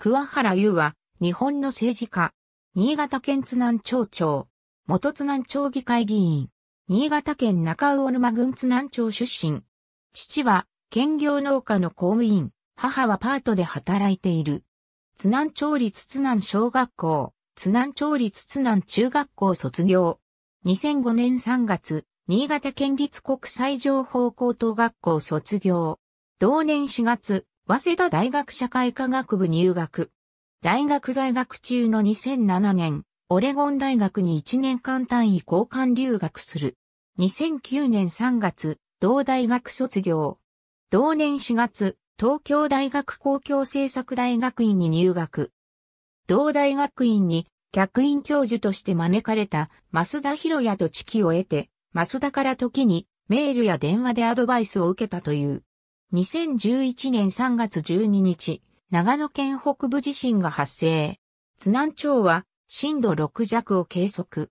桑原優は、日本の政治家。新潟県津南町長。元津南町議会議員。新潟県中魚沼郡津南町出身。父は、兼業農家の公務員。母はパートで働いている。津南町立津南小学校。津南町立津南中学校卒業。2005年3月、新潟県立国際情報高等学校卒業。同年4月、早稲田大学社会科学部入学。大学在学中の2007年、オレゴン大学に1年間単位交換留学する。2009年3月、同大学卒業。同年4月、東京大学公共政策大学院に入学。同大学院に客員教授として招かれた増田博也と知己を得て、増田から時にメールや電話でアドバイスを受けたという。2011年3月12日、長野県北部地震が発生。津南町は震度6弱を計測。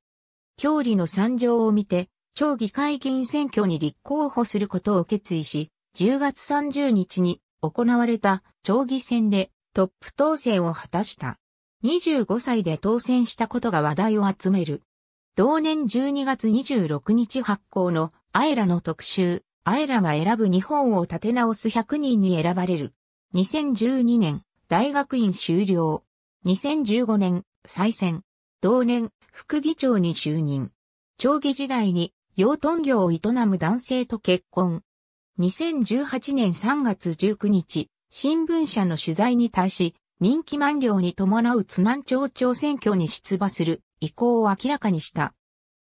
郷里の惨状を見て、町議会議員選挙に立候補することを決意し、10月30日に行われた町議選でトップ当選を果たした。25歳で当選したことが話題を集める。同年12月26日発行のアエラの特集、あえらが選ぶ日本を立て直す100人に選ばれる。2012年、大学院修了。2015年、再選。同年、副議長に就任。長期時代に、養豚業を営む男性と結婚。2018年3月19日、新聞社の取材に対し、人気満了に伴う津南町長選挙に出馬する意向を明らかにした。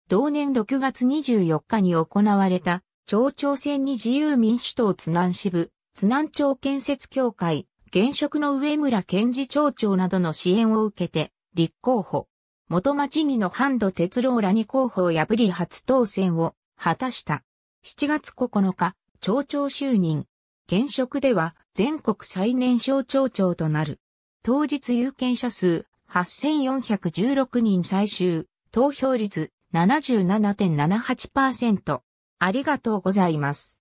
同年6月24日に行われた町長選に自由民主党津南支部、津南町建設協会、現職の上村健治町長などの支援を受けて、立候補。元町議の半戸哲郎らに候補を破り初当選を果たした。7月9日、町長就任。現職では全国最年少町長となる。当日有権者数8416人最終、投票率77.78%。ありがとうございます。